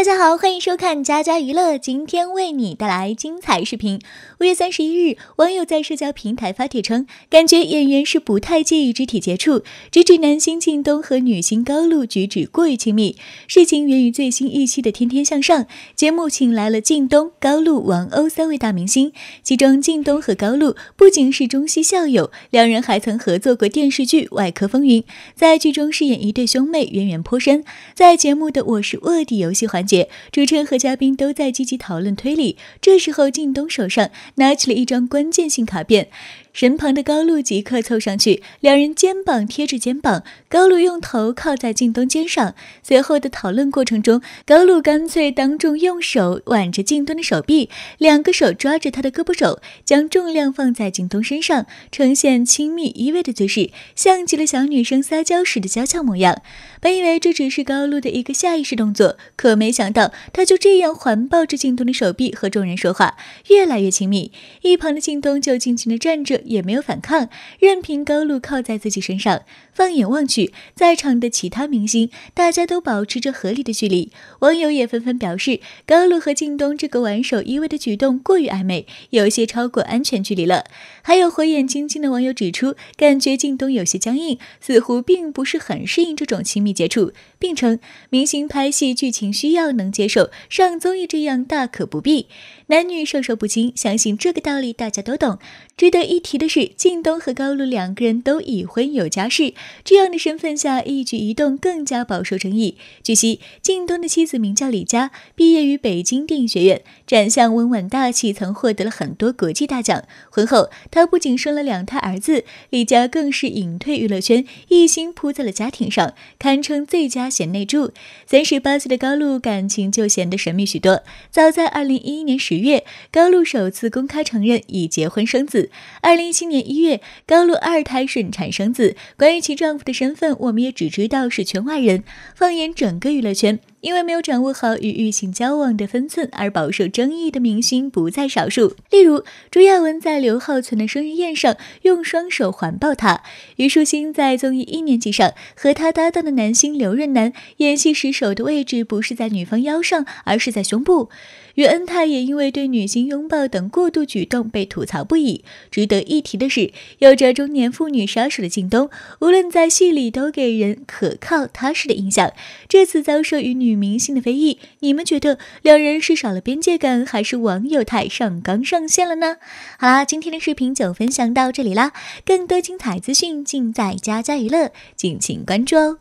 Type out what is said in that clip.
大家好，欢迎收看家家娱乐，今天为你带来精彩视频。五月三十一日，网友在社交平台发帖称，感觉演员是不太介意肢体接触，直指男星靳东和女星高露举止过于亲密。事情源于最新一期的《天天向上》节目，请来了靳东、高露、王鸥三位大明星，其中靳东和高露不仅是中戏校友，两人还曾合作过电视剧《外科风云》，在剧中饰演一对兄妹，渊源颇深。在节目的我是卧底游戏环。主持人和嘉宾都在积极讨论推理。这时候，靳东手上拿起了一张关键性卡片。身旁的高露即刻凑上去，两人肩膀贴着肩膀，高露用头靠在靳东肩上。随后的讨论过程中，高露干脆当众用手挽着靳东的手臂，两个手抓着他的胳膊肘，将重量放在靳东身上，呈现亲密依偎的姿势，像极了小女生撒娇时的娇俏模样。本以为这只是高露的一个下意识动作，可没想到她就这样环抱着靳东的手臂和众人说话，越来越亲密。一旁的靳东就静静的站着。也没有反抗，任凭高露靠在自己身上。放眼望去，在场的其他明星，大家都保持着合理的距离。网友也纷纷表示，高露和靳东这个挽手依偎的举动过于暧昧，有些超过安全距离了。还有火眼金睛的网友指出，感觉靳东有些僵硬，似乎并不是很适应这种亲密接触，并称明星拍戏剧情需要能接受，上综艺这样大可不必。男女授受不亲，相信这个道理大家都懂。值得一提。提的是靳东和高露两个人都已婚有家室，这样的身份下，一举一动更加饱受争议。据悉，靳东的妻子名叫李佳，毕业于北京电影学院，长相温婉大气，曾获得了很多国际大奖。婚后，他不仅生了两胎儿子，李佳更是隐退娱乐圈，一心扑在了家庭上，堪称最佳贤内助。三十八岁的高露感情就显得神秘许多。早在二零一一年十月，高露首次公开承认已结婚生子。二零一七年一月，高露二胎顺产生子。关于其丈夫的身份，我们也只知道是圈外人。放眼整个娱乐圈。因为没有掌握好与异性交往的分寸，而饱受争议的明星不在少数。例如，朱亚文在刘浩存的生日宴上用双手环抱她；虞书欣在综艺《一年级》上和他搭档的男星刘润南演戏时手的位置不是在女方腰上，而是在胸部；于恩泰也因为对女性拥抱等过度举动被吐槽不已。值得一提的是，有着中年妇女杀手的靳东，无论在戏里都给人可靠踏实的印象。这次遭受与女。女明星的非议，你们觉得两人是少了边界感，还是网友太上纲上线了呢？好啦，今天的视频就分享到这里啦，更多精彩资讯尽在家家娱乐，敬请关注哦。